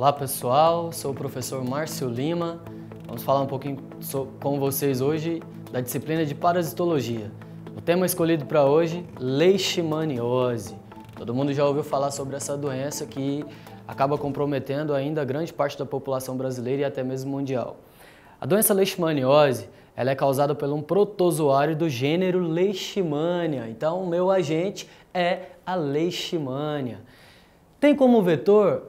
Olá pessoal, sou o professor Márcio Lima. Vamos falar um pouquinho com vocês hoje da disciplina de parasitologia. O tema escolhido para hoje, leishmaniose. Todo mundo já ouviu falar sobre essa doença que acaba comprometendo ainda grande parte da população brasileira e até mesmo mundial. A doença leishmaniose ela é causada por um protozoário do gênero Leishmania. Então, o meu agente é a Leishmania. Tem como vetor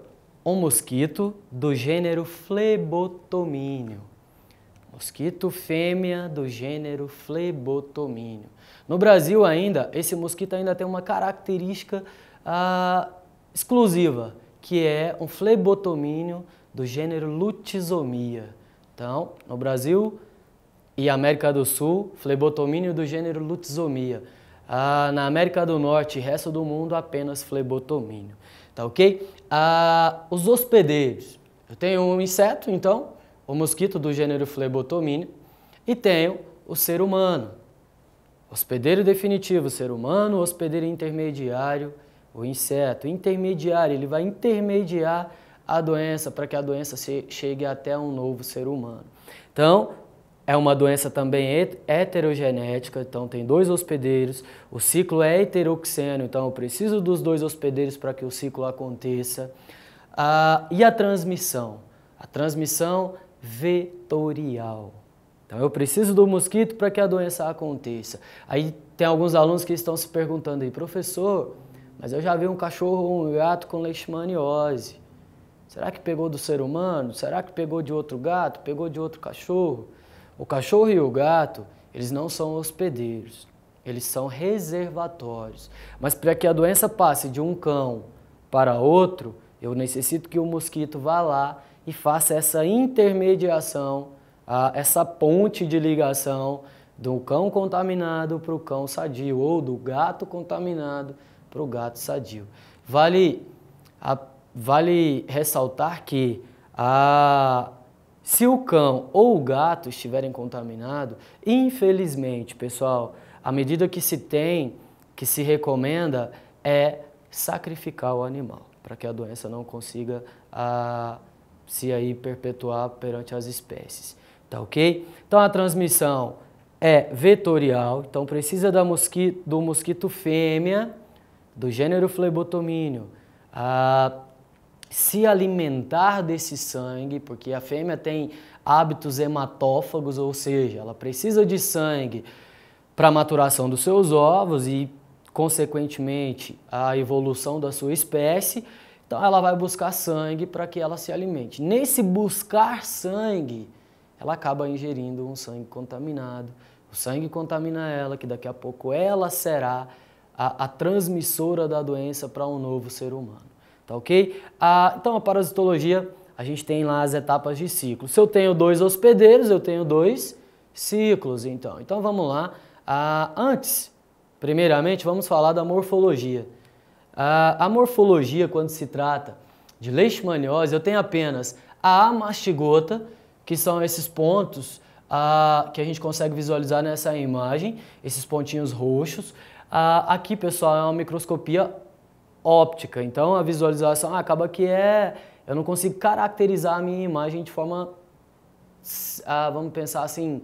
um mosquito do gênero flebotomínio. Mosquito fêmea do gênero flebotomínio. No Brasil ainda, esse mosquito ainda tem uma característica ah, exclusiva, que é um flebotomínio do gênero lutizomia. Então, no Brasil e América do Sul, flebotomínio do gênero lutizomia. Ah, na América do Norte e resto do mundo, apenas flebotomínio tá ok? Ah, os hospedeiros. Eu tenho um inseto, então, o mosquito do gênero Flebotomine, e tenho o ser humano. Hospedeiro definitivo, ser humano, hospedeiro intermediário, o inseto. Intermediário, ele vai intermediar a doença para que a doença chegue até um novo ser humano. Então, é uma doença também heterogenética, então tem dois hospedeiros, o ciclo é heteroxeno, então eu preciso dos dois hospedeiros para que o ciclo aconteça. Ah, e a transmissão? A transmissão vetorial. Então eu preciso do mosquito para que a doença aconteça. Aí tem alguns alunos que estão se perguntando aí, professor, mas eu já vi um cachorro ou um gato com leishmaniose. Será que pegou do ser humano? Será que pegou de outro gato? Pegou de outro cachorro? O cachorro e o gato, eles não são hospedeiros, eles são reservatórios. Mas para que a doença passe de um cão para outro, eu necessito que o mosquito vá lá e faça essa intermediação, essa ponte de ligação do cão contaminado para o cão sadio ou do gato contaminado para o gato sadio. Vale, a, vale ressaltar que a, se o cão ou o gato estiverem contaminados, infelizmente, pessoal, a medida que se tem, que se recomenda, é sacrificar o animal, para que a doença não consiga a, ah, se aí perpetuar perante as espécies. Tá ok? Então a transmissão é vetorial, então precisa da mosquito, do mosquito fêmea, do gênero flebotomínio, a, ah, se alimentar desse sangue, porque a fêmea tem hábitos hematófagos, ou seja, ela precisa de sangue para a maturação dos seus ovos e, consequentemente, a evolução da sua espécie. Então, ela vai buscar sangue para que ela se alimente. Nesse buscar sangue, ela acaba ingerindo um sangue contaminado. O sangue contamina ela, que daqui a pouco ela será a, a transmissora da doença para um novo ser humano tá ok? Ah, então, a parasitologia, a gente tem lá as etapas de ciclo. Se eu tenho dois hospedeiros, eu tenho dois ciclos, então. Então, vamos lá. Ah, antes, primeiramente, vamos falar da morfologia. Ah, a morfologia, quando se trata de leishmaniose, eu tenho apenas a mastigota, que são esses pontos que a gente consegue visualizar nessa imagem, esses pontinhos roxos. aqui, pessoal, é uma microscopia óptica. Então a visualização ah, acaba que é. Eu não consigo caracterizar a minha imagem de forma. Ah, vamos pensar assim.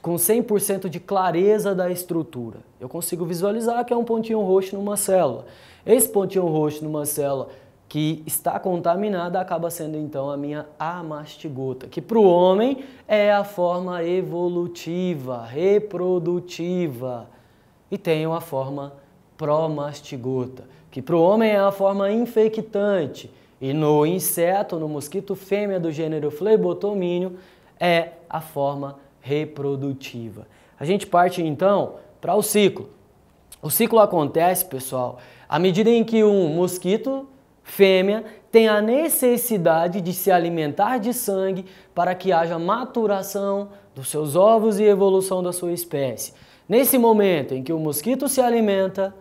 Com 100% de clareza da estrutura. Eu consigo visualizar que é um pontinho roxo numa célula. Esse pontinho roxo numa célula que está contaminada acaba sendo então a minha amastigota, que para o homem é a forma evolutiva, reprodutiva, e tem uma forma promastigota, que para o homem é a forma infectante, e no inseto, no mosquito fêmea do gênero flebotomínio, é a forma reprodutiva. A gente parte então para o ciclo. O ciclo acontece, pessoal, à medida em que um mosquito fêmea tem a necessidade de se alimentar de sangue para que haja maturação dos seus ovos e evolução da sua espécie. Nesse momento em que o mosquito se alimenta,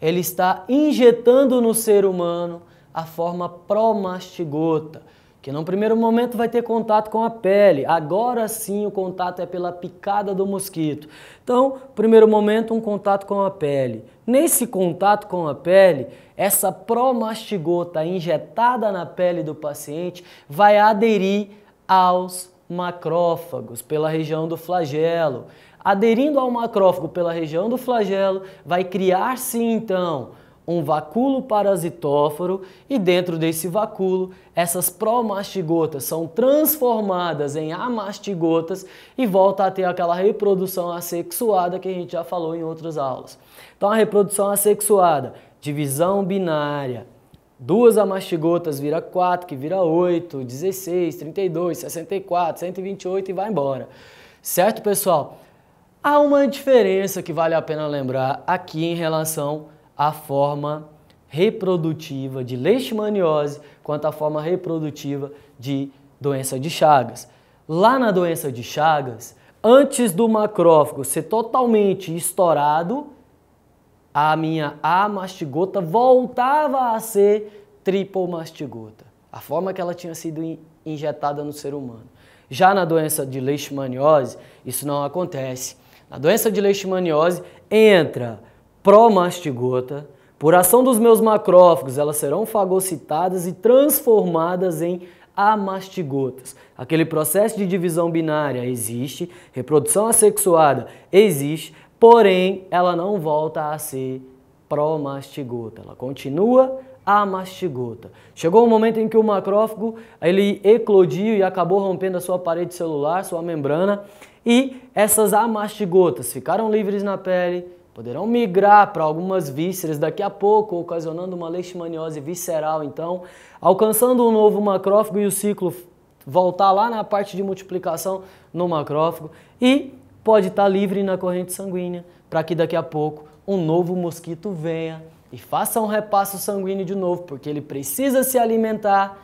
ele está injetando no ser humano a forma promastigota, que num primeiro momento vai ter contato com a pele. Agora sim o contato é pela picada do mosquito. Então, primeiro momento, um contato com a pele. Nesse contato com a pele, essa promastigota injetada na pele do paciente vai aderir aos macrófagos, pela região do flagelo. Aderindo ao macrófago pela região do flagelo, vai criar-se então um vacúolo parasitóforo e dentro desse vacúolo, essas promastigotas são transformadas em amastigotas e volta a ter aquela reprodução assexuada que a gente já falou em outras aulas. Então a reprodução assexuada, divisão binária, Duas amastigotas vira 4, que vira 8, 16, 32, 64, 128 e vai embora. Certo, pessoal? Há uma diferença que vale a pena lembrar aqui em relação à forma reprodutiva de leishmaniose quanto à forma reprodutiva de doença de Chagas. Lá na doença de Chagas, antes do macrófago ser totalmente estourado, a minha amastigota voltava a ser tripomastigota, a forma que ela tinha sido injetada no ser humano. Já na doença de leishmaniose, isso não acontece. Na doença de leishmaniose, entra promastigota, por ação dos meus macrófagos, elas serão fagocitadas e transformadas em amastigotas. Aquele processo de divisão binária existe, reprodução assexuada existe, porém ela não volta a ser promastigota, ela continua a mastigota. Chegou o um momento em que o macrófago ele eclodiu e acabou rompendo a sua parede celular, sua membrana, e essas amastigotas ficaram livres na pele, poderão migrar para algumas vísceras daqui a pouco, ocasionando uma leishmaniose visceral, então, alcançando um novo macrófago e o ciclo voltar lá na parte de multiplicação no macrófago e pode estar tá livre na corrente sanguínea, para que daqui a pouco um novo mosquito venha e faça um repasso sanguíneo de novo, porque ele precisa se alimentar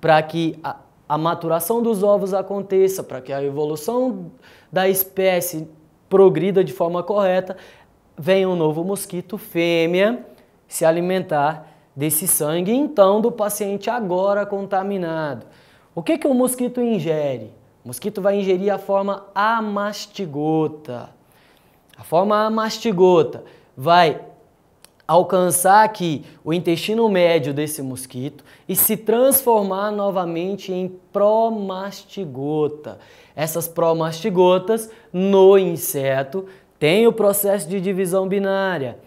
para que a, a, maturação dos ovos aconteça, para que a evolução da espécie progrida de forma correta, venha um novo mosquito fêmea se alimentar desse sangue, então, do paciente agora contaminado. O que, que o mosquito ingere? O mosquito vai ingerir a forma amastigota. A forma amastigota vai alcançar aqui o intestino médio desse mosquito e se transformar novamente em promastigota. Essas promastigotas no inseto têm o processo de divisão binária,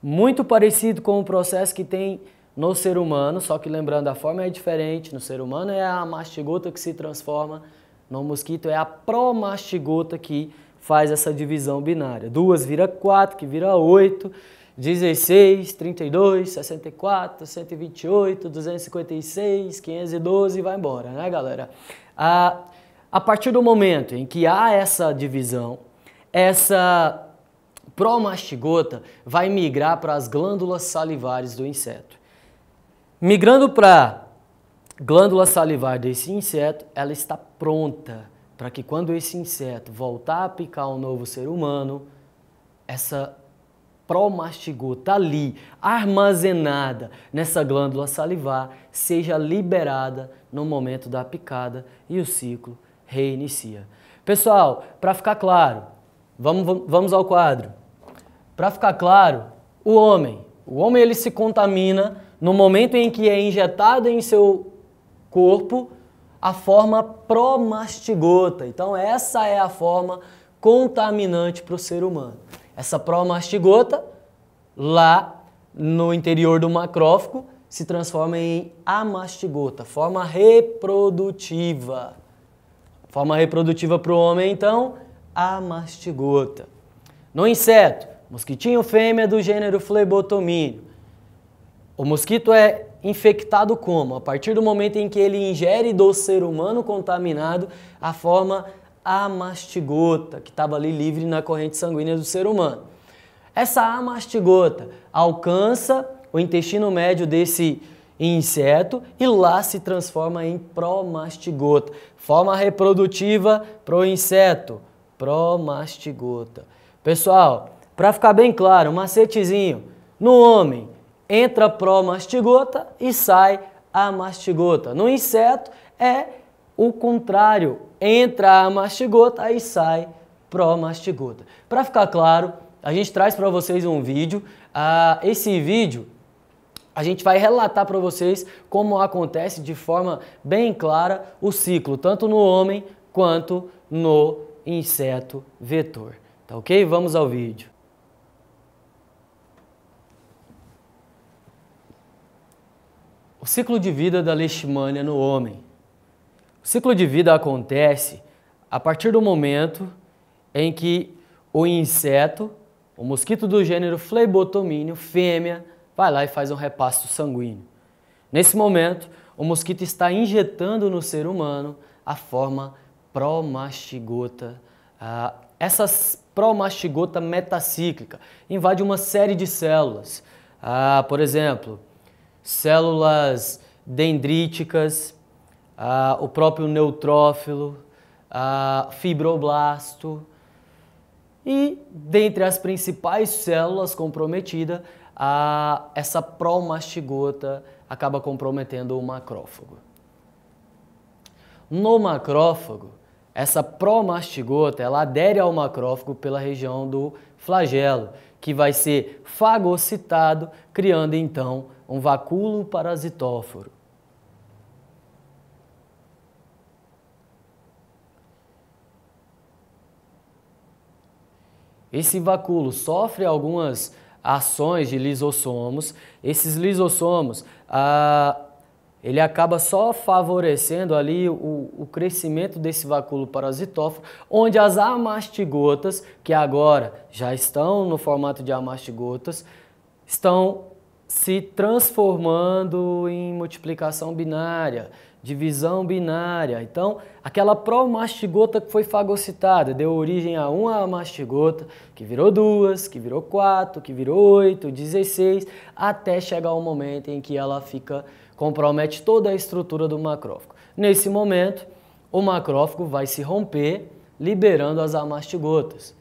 muito parecido com o processo que tem no ser humano, só que lembrando a forma é diferente, no ser humano é a mastigota que se transforma no mosquito é a promastigota que faz essa divisão binária. 2 vira 4, que vira 8, 16, 32, 64, 128, 256, 512 e vai embora, né, galera? A, a partir do momento em que há essa divisão, essa promastigota vai migrar para as glândulas salivares do inseto. Migrando para glândula salivar desse inseto, ela está pronta para que quando esse inseto voltar a picar um novo ser humano, essa promastigou está ali, armazenada nessa glândula salivar, seja liberada no momento da picada e o ciclo reinicia. Pessoal, para ficar claro, vamos, vamos ao quadro. Para ficar claro, o homem, o homem ele se contamina no momento em que é injetado em seu corpo a forma promastigota. Então, essa é a forma contaminante para o ser humano. Essa promastigota, lá no interior do macrófago, se transforma em amastigota, forma reprodutiva. Forma reprodutiva para o homem, então, amastigota. No inseto, mosquitinho fêmea do gênero flebotomínio. O mosquito é Infectado como? A partir do momento em que ele ingere do ser humano contaminado a forma amastigota, que estava ali livre na corrente sanguínea do ser humano. Essa amastigota alcança o intestino médio desse inseto e lá se transforma em promastigota. Forma reprodutiva pro inseto, promastigota. Pessoal, para ficar bem claro, um macetezinho. No homem, entra pró-mastigota e sai a mastigota. No inseto é o contrário, entra a mastigota e sai pró-mastigota. Para ficar claro, a gente traz para vocês um vídeo. Ah, esse vídeo a gente vai relatar para vocês como acontece de forma bem clara o ciclo, tanto no homem quanto no inseto vetor. Tá ok? Vamos ao vídeo. O ciclo de vida da leishmania no homem. O ciclo de vida acontece a partir do momento em que o inseto, o mosquito do gênero flebotomínio, fêmea, vai lá e faz um repasto sanguíneo. Nesse momento, o mosquito está injetando no ser humano a forma promastigota, ah, essas promastigota metacíclica invade uma série de células. Ah, por exemplo, células dendríticas, ah, o próprio neutrófilo, uh, fibroblasto. E dentre as principais células comprometidas, uh, essa promastigota acaba comprometendo o macrófago. No macrófago, essa promastigota ela adere ao macrófago pela região do flagelo, que vai ser fagocitado, criando então um vacúolo parasitóforo. Esse vacúolo sofre algumas ações de lisossomos. Esses lisossomos, ah, ele acaba só favorecendo ali o, o crescimento desse vacúolo parasitóforo, onde as amastigotas, que agora já estão no formato de amastigotas, estão se transformando em multiplicação binária, divisão binária. Então, aquela promastigota que foi fagocitada deu origem a uma mastigota, que virou duas, que virou quatro, que virou oito, dezesseis, até chegar o momento em que ela fica compromete toda a estrutura do macrófago. Nesse momento, o macrófago vai se romper, liberando as amastigotas.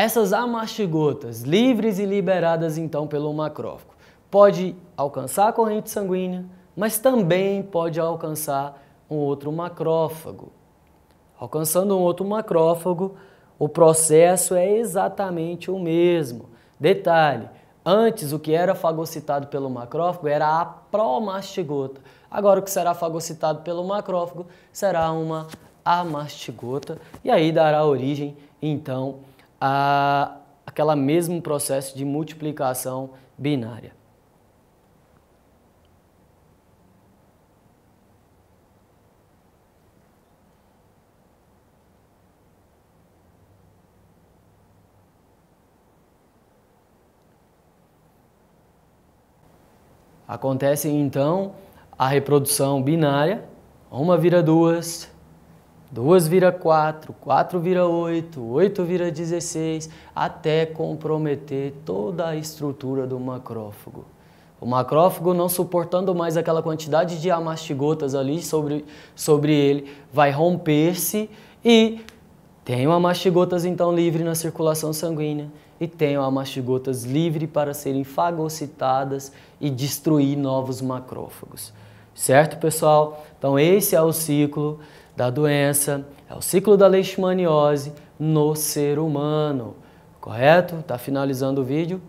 Essas amastigotas, livres e liberadas então pelo macrófago, pode alcançar a corrente sanguínea, mas também pode alcançar um outro macrófago. Alcançando um outro macrófago, o processo é exatamente o mesmo. Detalhe, antes o que era fagocitado pelo macrófago era a promastigota. Agora o que será fagocitado pelo macrófago será uma amastigota e aí dará origem então a aquela mesmo processo de multiplicação binária. Acontece então a reprodução binária, uma vira duas, 2 vira 4, 4 vira 8, 8 vira 16, até comprometer toda a estrutura do macrófago. O macrófago, não suportando mais aquela quantidade de amastigotas ali sobre, sobre ele, vai romper-se e tem o amastigotas então livre na circulação sanguínea e tem o amastigotas livre para serem fagocitadas e destruir novos macrófagos. Certo, pessoal? Então esse é o ciclo da doença, é o ciclo da leishmaniose no ser humano. Correto? Está finalizando o vídeo.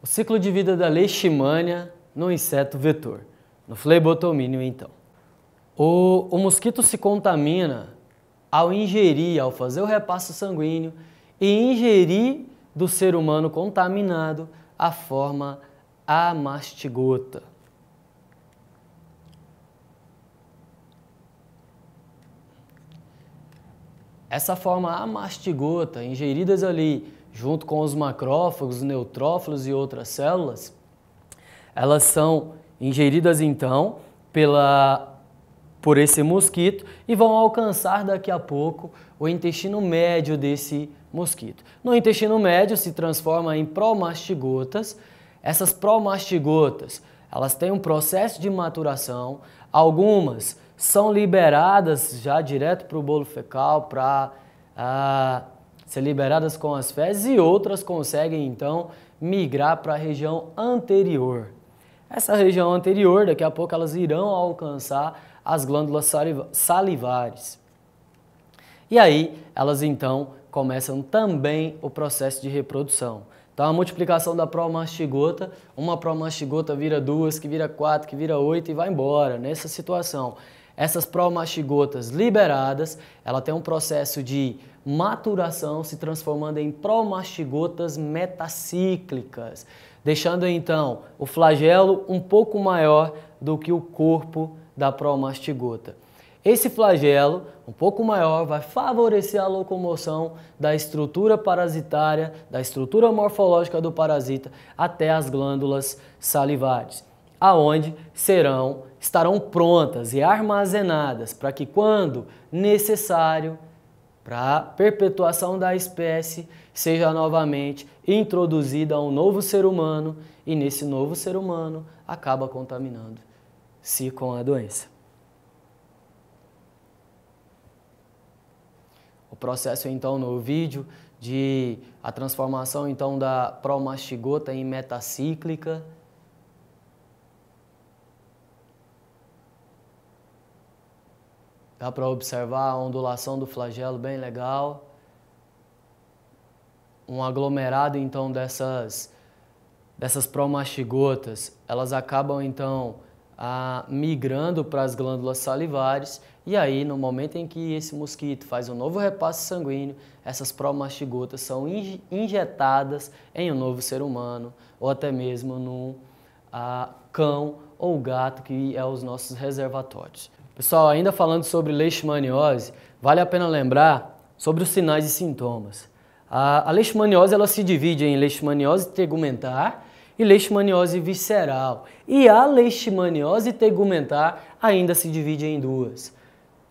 O ciclo de vida da leishmania no inseto vetor, no flebotomínio então. O, o mosquito se contamina ao ingerir, ao fazer o repasso sanguíneo e ingerir do ser humano contaminado a forma amastigota. Essa forma amastigota, ingeridas ali junto com os macrófagos, neutrófilos e outras células, elas são ingeridas então pela por esse mosquito e vão alcançar daqui a pouco o intestino médio desse mosquito. No intestino médio se transforma em promastigotas. Essas promastigotas, elas têm um processo de maturação. Algumas são liberadas já direto para o bolo fecal para ah, ser liberadas com as fezes e outras conseguem então migrar para a região anterior. Essa região anterior, daqui a pouco elas irão alcançar as glândulas salivares. E aí, elas então começam também o processo de reprodução. Então, a multiplicação da promastigota, uma promastigota vira duas, que vira quatro, que vira oito e vai embora. Nessa situação, essas promastigotas liberadas, ela tem um processo de maturação se transformando em promastigotas metacíclicas, deixando então o flagelo um pouco maior do que o corpo da promastigota. Esse flagelo, um pouco maior, vai favorecer a locomoção da estrutura parasitária, da estrutura morfológica do parasita até as glândulas salivares, aonde serão estarão prontas e armazenadas para que quando necessário para a perpetuação da espécie seja novamente introduzida a um novo ser humano e nesse novo ser humano acaba contaminando se com a doença. O processo então no vídeo de a transformação então da promastigota em metacíclica. Dá para observar a ondulação do flagelo bem legal. Um aglomerado então dessas dessas promastigotas, elas acabam então ah, migrando para as glândulas salivares e aí no momento em que esse mosquito faz um novo repasse sanguíneo, essas promastigotas são injetadas em um novo ser humano ou até mesmo num ah, cão ou gato que é os nossos reservatórios. Pessoal, ainda falando sobre leishmaniose, vale a pena lembrar sobre os sinais e sintomas. A, a leishmaniose ela se divide em leishmaniose tegumentar e leishmaniose visceral. E a leishmaniose tegumentar ainda se divide em duas: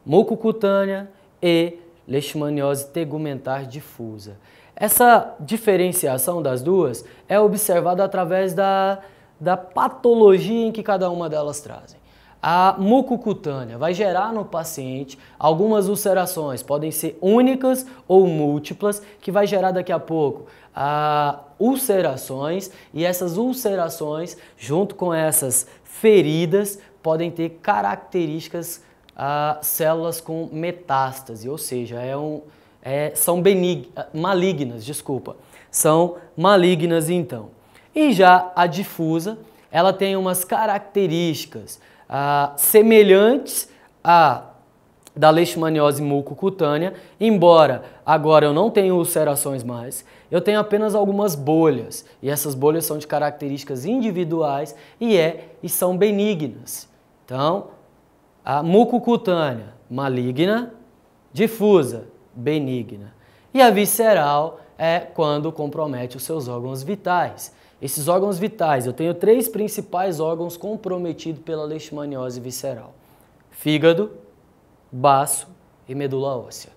mucocutânea e leishmaniose tegumentar difusa. Essa diferenciação das duas é observada através da, da patologia em que cada uma delas trazem a mucocutânea vai gerar no paciente algumas ulcerações, podem ser únicas ou múltiplas, que vai gerar daqui a pouco a ah, ulcerações e essas ulcerações, junto com essas feridas, podem ter características a ah, células com metástase, ou seja, é um, é, são benig, ah, malignas, desculpa, são malignas então. E já a difusa, ela tem umas características ah, semelhantes à da leishmaniose mucocutânea, embora agora eu não tenha ulcerações mais, eu tenho apenas algumas bolhas, e essas bolhas são de características individuais e, é, e são benignas. Então, a mucocutânea maligna, difusa, benigna. E a visceral é quando compromete os seus órgãos vitais. Esses órgãos vitais, eu tenho três principais órgãos comprometidos pela leishmaniose visceral: fígado, baço e medula óssea.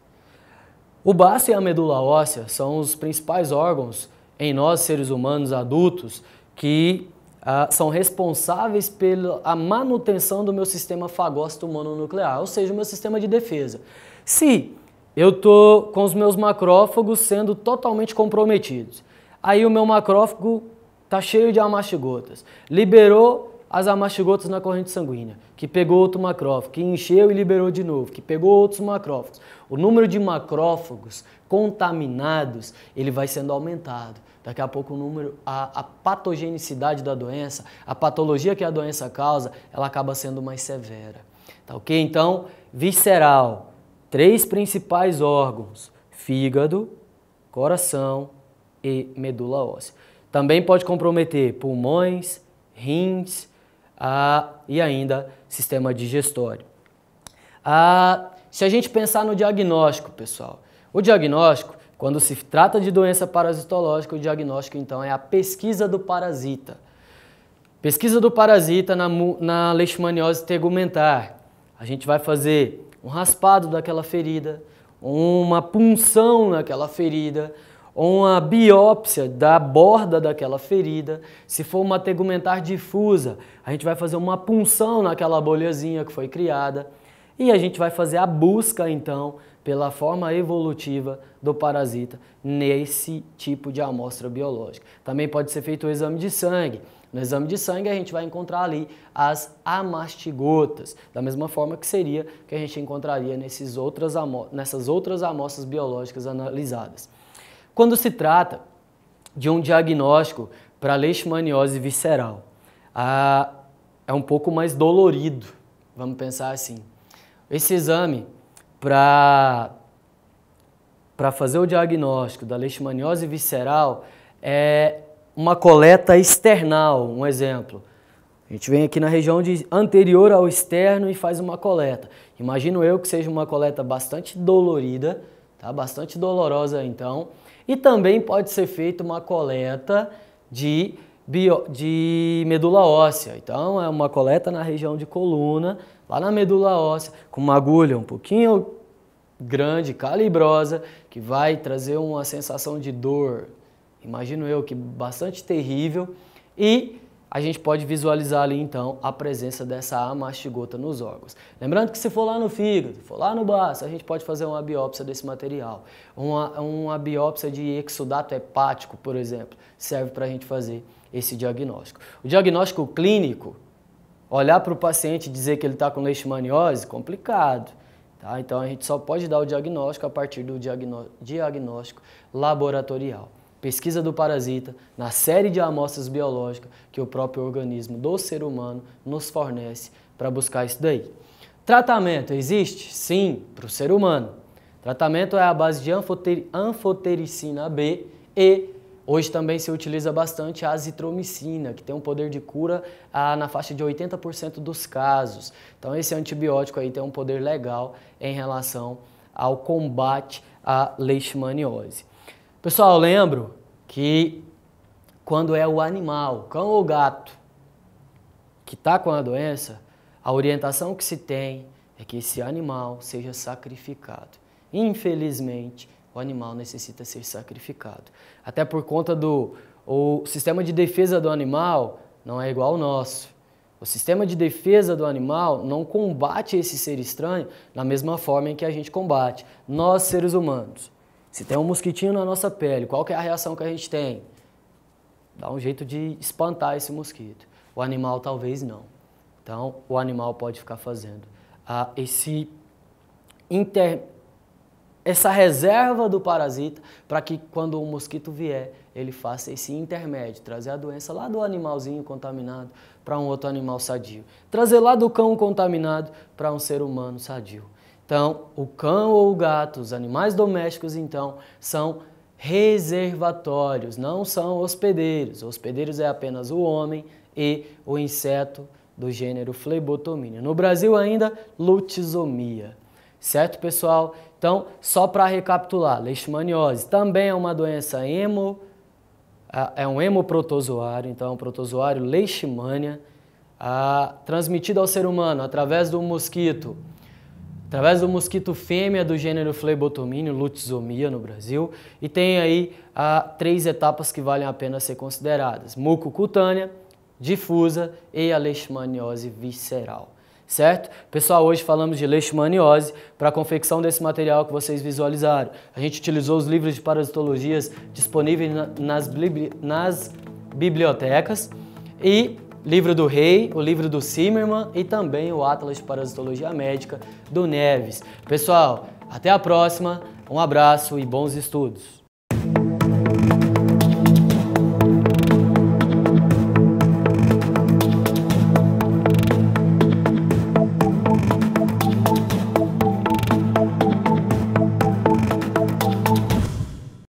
O baço e a medula óssea são os principais órgãos em nós seres humanos adultos que ah, são responsáveis pela manutenção do meu sistema fagócito mononuclear, ou seja, o meu sistema de defesa. Se eu estou com os meus macrófagos sendo totalmente comprometidos, aí o meu macrófago Está cheio de amastigotas. Liberou as amastigotas na corrente sanguínea, que pegou outro macrófago, que encheu e liberou de novo, que pegou outros macrófagos. O número de macrófagos contaminados, ele vai sendo aumentado. Daqui a pouco o número, a, a patogenicidade da doença, a patologia que a doença causa, ela acaba sendo mais severa. Tá ok? Então, visceral, três principais órgãos, fígado, coração e medula óssea. Também pode comprometer pulmões, rins ah, e ainda sistema digestório. Ah, se a gente pensar no diagnóstico, pessoal, o diagnóstico, quando se trata de doença parasitológica, o diagnóstico então é a pesquisa do parasita. Pesquisa do parasita na, na leishmaniose tegumentar. A gente vai fazer um raspado daquela ferida, uma punção naquela ferida, uma biópsia da borda daquela ferida. Se for uma tegumentar difusa, a gente vai fazer uma punção naquela bolhazinha que foi criada. E a gente vai fazer a busca, então, pela forma evolutiva do parasita nesse tipo de amostra biológica. Também pode ser feito o exame de sangue. No exame de sangue a gente vai encontrar ali as amastigotas, da mesma forma que seria que a gente encontraria nesses outras nessas outras amostras biológicas analisadas. Quando se trata de um diagnóstico para leishmaniose visceral, ah, é um pouco mais dolorido, vamos pensar assim. Esse exame para para fazer o diagnóstico da leishmaniose visceral é uma coleta external, um exemplo. A gente vem aqui na região de anterior ao externo e faz uma coleta. Imagino eu que seja uma coleta bastante dolorida, tá? Bastante dolorosa então. E também pode ser feita uma coleta de, bio, de medula óssea. Então, é uma coleta na região de coluna, lá na medula óssea, com uma agulha um pouquinho grande, calibrosa, que vai trazer uma sensação de dor, imagino eu, que bastante terrível. E a gente pode visualizar ali então a presença dessa amastigota nos órgãos. Lembrando que se for lá no fígado, for lá no baço, a gente pode fazer uma biópsia desse material. Uma, uma biópsia de exudato hepático, por exemplo, serve para a gente fazer esse diagnóstico. O diagnóstico clínico, olhar para o paciente e dizer que ele está com leishmaniose, complicado. Tá? Então a gente só pode dar o diagnóstico a partir do diagnóstico laboratorial pesquisa do parasita, na série de amostras biológicas que o próprio organismo do ser humano nos fornece para buscar isso daí. Tratamento existe? Sim, para o ser humano. Tratamento é a base de anfotericina B e hoje também se utiliza bastante a azitromicina, que tem um poder de cura ah, na faixa de 80% dos casos. Então esse antibiótico aí tem um poder legal em relação ao combate à leishmaniose. Pessoal, lembro que quando é o animal, cão ou gato, que está com a doença, a orientação que se tem é que esse animal seja sacrificado. Infelizmente, o animal necessita ser sacrificado. Até por conta do o sistema de defesa do animal não é igual ao nosso. O sistema de defesa do animal não combate esse ser estranho da mesma forma em que a gente combate, nós seres humanos. Se tem um mosquitinho na nossa pele, qual é a reação que a gente tem? Dá um jeito de espantar esse mosquito. O animal talvez não. Então, o animal pode ficar fazendo ah, esse inter... essa reserva do parasita para que quando o mosquito vier, ele faça esse intermédio, trazer a doença lá do animalzinho contaminado para um outro animal sadio, trazer lá do cão contaminado para um ser humano sadio. Então, o cão ou o gato, os animais domésticos, então, são reservatórios, não são hospedeiros. Hospedeiros é apenas o homem e o inseto do gênero flebotomínio. No Brasil ainda, lutizomia. Certo, pessoal? Então, só para recapitular, leishmaniose também é uma doença hemo, é um hemoprotozoário, então é um protozoário leishmania, transmitida transmitido ao ser humano através do mosquito através do mosquito fêmea do gênero flebotomínio, lutzomia no Brasil, e tem aí ah, três etapas que valem a pena ser consideradas, muco cutânea, difusa e a leishmaniose visceral. Certo? Pessoal, hoje falamos de leishmaniose para a confecção desse material que vocês visualizaram. A gente utilizou os livros de parasitologias disponíveis nas, nas bibliotecas e Livro do Rei, o livro do Zimmerman e também o Atlas de Parasitologia Médica do Neves. Pessoal, até a próxima, um abraço e bons estudos!